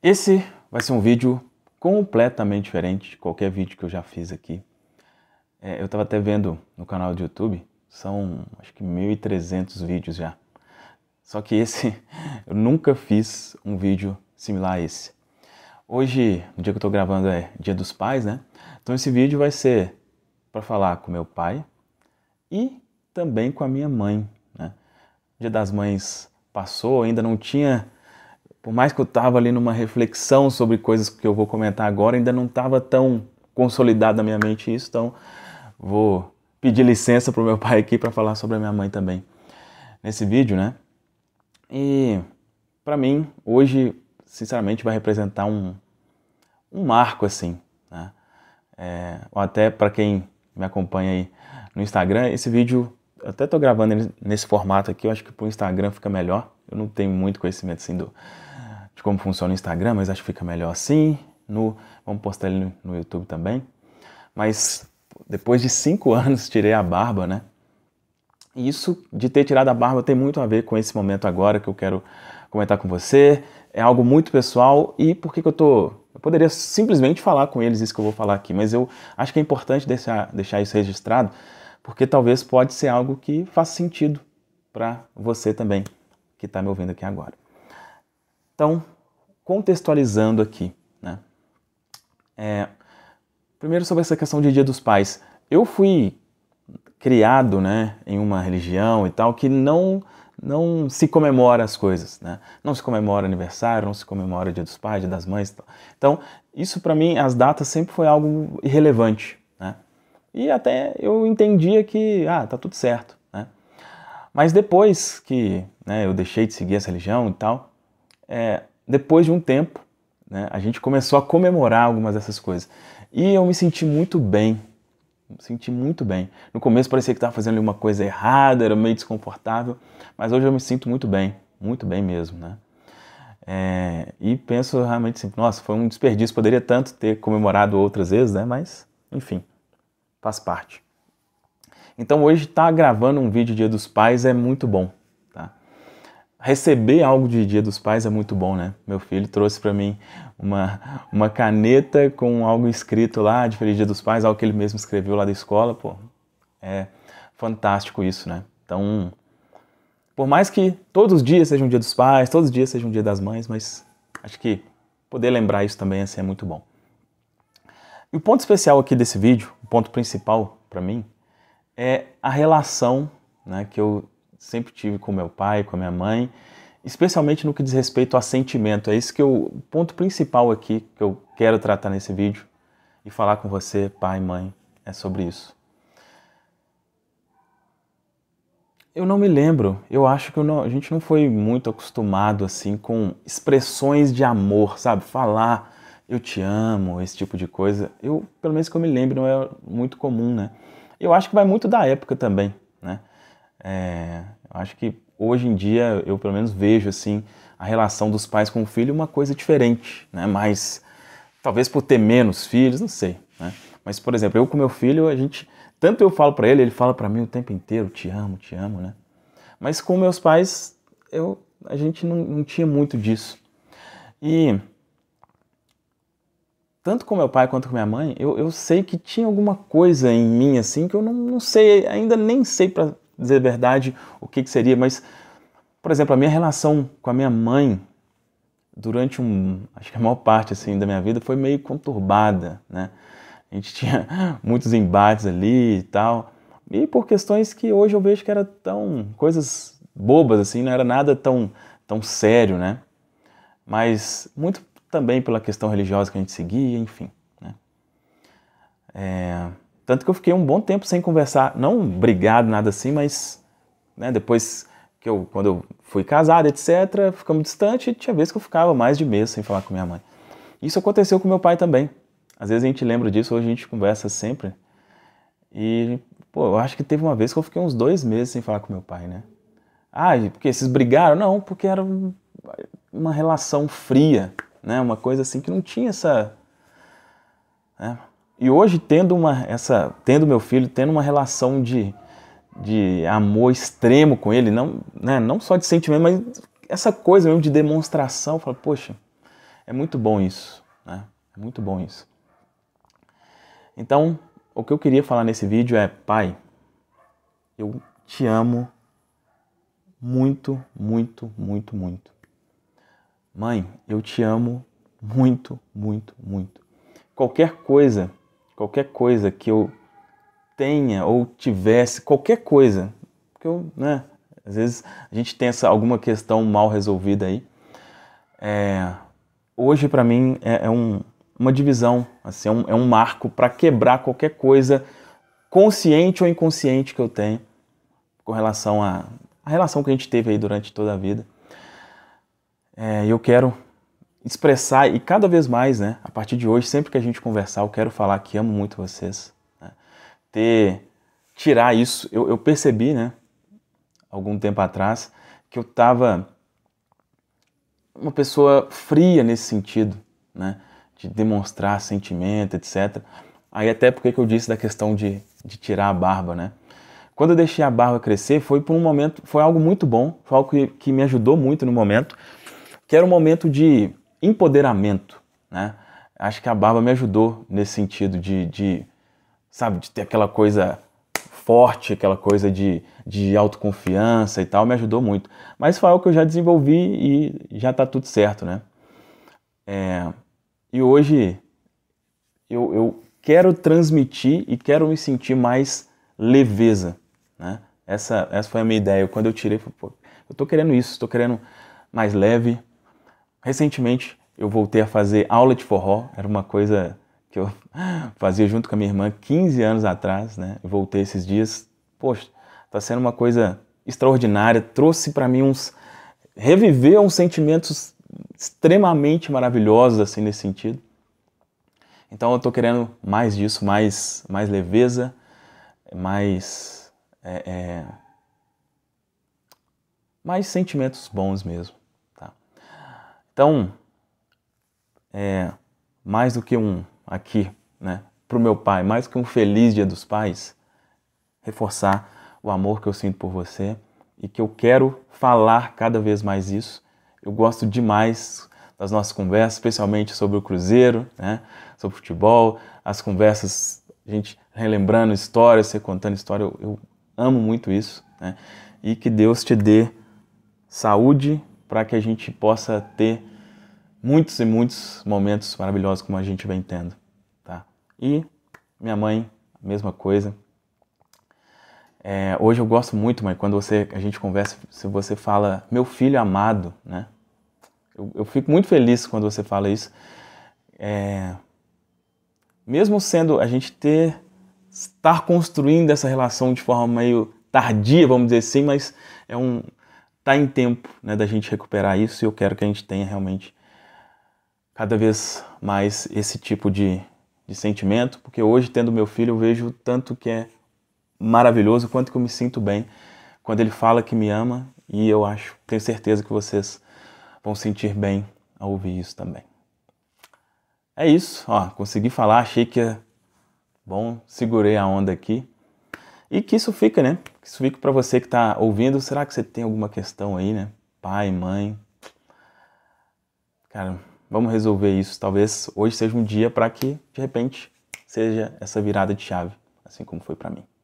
Esse vai ser um vídeo completamente diferente de qualquer vídeo que eu já fiz aqui. É, eu estava até vendo no canal do YouTube, são acho que 1.300 vídeos já. Só que esse, eu nunca fiz um vídeo similar a esse. Hoje, no dia que eu estou gravando é Dia dos Pais, né? Então esse vídeo vai ser para falar com meu pai e também com a minha mãe, né? O Dia das Mães passou, ainda não tinha por mais que eu estava ali numa reflexão sobre coisas que eu vou comentar agora, ainda não estava tão consolidado na minha mente isso, então vou pedir licença para o meu pai aqui para falar sobre a minha mãe também nesse vídeo, né? E para mim, hoje, sinceramente, vai representar um, um marco assim, né? É, ou até para quem me acompanha aí no Instagram, esse vídeo eu até estou gravando ele nesse formato aqui, eu acho que pro Instagram fica melhor. Eu não tenho muito conhecimento assim do, de como funciona o Instagram, mas acho que fica melhor assim. No, vamos postar ele no, YouTube também. Mas depois de cinco anos tirei a barba, né? E isso de ter tirado a barba tem muito a ver com esse momento agora que eu quero comentar com você. É algo muito pessoal e por que, que eu tô. Eu poderia simplesmente falar com eles isso que eu vou falar aqui, mas eu acho que é importante deixar, deixar isso registrado, porque talvez pode ser algo que faça sentido para você também que está me ouvindo aqui agora. Então, contextualizando aqui, né? É, primeiro sobre essa questão de Dia dos Pais. Eu fui criado, né, em uma religião e tal que não não se comemora as coisas, né? Não se comemora aniversário, não se comemora Dia dos Pais, Dia das Mães. Tal. Então, isso para mim as datas sempre foi algo irrelevante, né? E até eu entendia que ah, tá tudo certo, né? Mas depois que né, eu deixei de seguir essa religião e tal, é, depois de um tempo, né, a gente começou a comemorar algumas dessas coisas. E eu me senti muito bem, me senti muito bem. No começo parecia que estava fazendo alguma coisa errada, era meio desconfortável, mas hoje eu me sinto muito bem, muito bem mesmo, né? É, e penso realmente assim, nossa, foi um desperdício, poderia tanto ter comemorado outras vezes, né? Mas, enfim, faz parte. Então hoje estar tá gravando um vídeo Dia dos Pais é muito bom. Receber algo de Dia dos Pais é muito bom, né? Meu filho trouxe para mim uma, uma caneta com algo escrito lá de Feliz Dia dos Pais, algo que ele mesmo escreveu lá da escola, pô. É fantástico isso, né? Então, por mais que todos os dias seja um Dia dos Pais, todos os dias seja um Dia das Mães, mas acho que poder lembrar isso também assim, é muito bom. E o ponto especial aqui desse vídeo, o ponto principal para mim, é a relação né, que eu sempre tive com meu pai, com a minha mãe, especialmente no que diz respeito a sentimento. É isso que eu, o ponto principal aqui que eu quero tratar nesse vídeo e falar com você, pai, mãe, é sobre isso. Eu não me lembro, eu acho que eu não, a gente não foi muito acostumado assim com expressões de amor, sabe? Falar eu te amo, esse tipo de coisa. Eu, pelo menos que eu me lembro, não é muito comum, né? Eu acho que vai muito da época também, né? É, acho que hoje em dia eu pelo menos vejo assim a relação dos pais com o filho uma coisa diferente, né? Mas talvez por ter menos filhos, não sei, né? Mas por exemplo, eu com meu filho, a gente tanto eu falo para ele, ele fala para mim o tempo inteiro, te amo, te amo, né? Mas com meus pais, eu a gente não, não tinha muito disso. E tanto com meu pai quanto com minha mãe, eu, eu sei que tinha alguma coisa em mim assim que eu não, não sei, ainda nem sei pra, a verdade o que, que seria, mas, por exemplo, a minha relação com a minha mãe durante um, acho que a maior parte assim da minha vida foi meio conturbada, né? A gente tinha muitos embates ali e tal, e por questões que hoje eu vejo que era tão coisas bobas assim, não era nada tão tão sério, né? Mas muito também pela questão religiosa que a gente seguia, enfim, né? É... Tanto que eu fiquei um bom tempo sem conversar, não brigado, nada assim, mas né, depois que eu, quando eu fui casado, etc., ficamos distante, tinha vezes que eu ficava mais de mês sem falar com minha mãe. Isso aconteceu com meu pai também. Às vezes a gente lembra disso, hoje a gente conversa sempre. E, pô, eu acho que teve uma vez que eu fiquei uns dois meses sem falar com meu pai, né? Ah, porque vocês brigaram? Não, porque era uma relação fria, né? Uma coisa assim que não tinha essa. Né? E hoje, tendo, uma, essa, tendo meu filho, tendo uma relação de, de amor extremo com ele, não, né, não só de sentimento, mas essa coisa mesmo de demonstração, eu falo, poxa, é muito bom isso, né? É muito bom isso. Então, o que eu queria falar nesse vídeo é, pai, eu te amo muito, muito, muito, muito. Mãe, eu te amo muito, muito, muito. Qualquer coisa qualquer coisa que eu tenha ou tivesse, qualquer coisa, porque eu, né, às vezes a gente tem essa, alguma questão mal resolvida aí. É, hoje para mim é, é um, uma divisão, assim, é, um, é um marco para quebrar qualquer coisa consciente ou inconsciente que eu tenho com relação à relação que a gente teve aí durante toda a vida. É, eu quero expressar e cada vez mais, né? A partir de hoje, sempre que a gente conversar, eu quero falar que amo muito vocês. Né? Ter, tirar isso, eu, eu, percebi, né? Algum tempo atrás, que eu tava uma pessoa fria nesse sentido, né? De demonstrar sentimento, etc. Aí até porque que eu disse da questão de, de tirar a barba, né? Quando eu deixei a barba crescer, foi por um momento, foi algo muito bom, foi algo que, que me ajudou muito no momento, que era um momento de empoderamento, né? Acho que a barba me ajudou nesse sentido de, de sabe, de ter aquela coisa forte, aquela coisa de, de autoconfiança e tal, me ajudou muito. Mas foi algo que eu já desenvolvi e já tá tudo certo, né? É, e hoje eu, eu quero transmitir e quero me sentir mais leveza, né? Essa, essa foi a minha ideia. Quando eu tirei, falei, pô, eu tô querendo isso, tô querendo mais leve, Recentemente eu voltei a fazer aula de forró, era uma coisa que eu fazia junto com a minha irmã 15 anos atrás, né? Eu voltei esses dias, poxa, tá sendo uma coisa extraordinária, trouxe para mim uns reviver uns sentimentos extremamente maravilhosos assim nesse sentido. Então eu tô querendo mais disso, mais mais leveza, mais é, é, mais sentimentos bons mesmo. Então, é, mais do que um aqui, né, para o meu pai, mais do que um feliz Dia dos Pais, reforçar o amor que eu sinto por você e que eu quero falar cada vez mais isso. Eu gosto demais das nossas conversas, especialmente sobre o Cruzeiro, né, sobre futebol, as conversas, a gente relembrando histórias, você contando história, eu, eu amo muito isso. Né, e que Deus te dê saúde para que a gente possa ter muitos e muitos momentos maravilhosos como a gente vem tendo, tá? E minha mãe, mesma coisa. É, hoje eu gosto muito, mãe, quando você a gente conversa, se você fala meu filho amado, né? Eu, eu fico muito feliz quando você fala isso. É, mesmo sendo a gente ter estar construindo essa relação de forma meio tardia, vamos dizer assim, mas é um está em tempo né, da gente recuperar isso e eu quero que a gente tenha realmente cada vez mais esse tipo de, de sentimento, porque hoje, tendo meu filho, eu vejo tanto que é maravilhoso, quanto que eu me sinto bem quando ele fala que me ama e eu acho, tenho certeza que vocês vão sentir bem ao ouvir isso também. É isso, ó, consegui falar, achei que é bom, segurei a onda aqui. E que isso fica, né? Que isso fica para você que está ouvindo. Será que você tem alguma questão aí, né? Pai, mãe. Cara, vamos resolver isso. Talvez hoje seja um dia para que, de repente, seja essa virada de chave, assim como foi para mim.